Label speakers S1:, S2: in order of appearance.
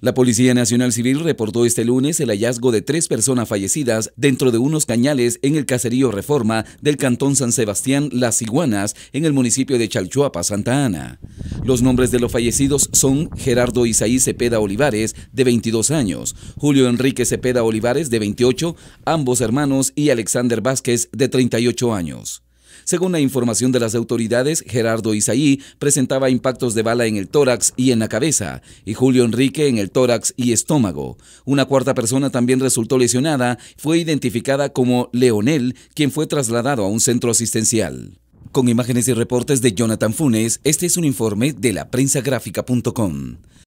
S1: La Policía Nacional Civil reportó este lunes el hallazgo de tres personas fallecidas dentro de unos cañales en el caserío Reforma del Cantón San Sebastián Las Iguanas, en el municipio de Chalchuapa, Santa Ana. Los nombres de los fallecidos son Gerardo Isaí Cepeda Olivares, de 22 años, Julio Enrique Cepeda Olivares, de 28, ambos hermanos, y Alexander Vázquez, de 38 años. Según la información de las autoridades, Gerardo Isaí presentaba impactos de bala en el tórax y en la cabeza, y Julio Enrique en el tórax y estómago. Una cuarta persona también resultó lesionada, fue identificada como Leonel, quien fue trasladado a un centro asistencial. Con imágenes y reportes de Jonathan Funes, este es un informe de la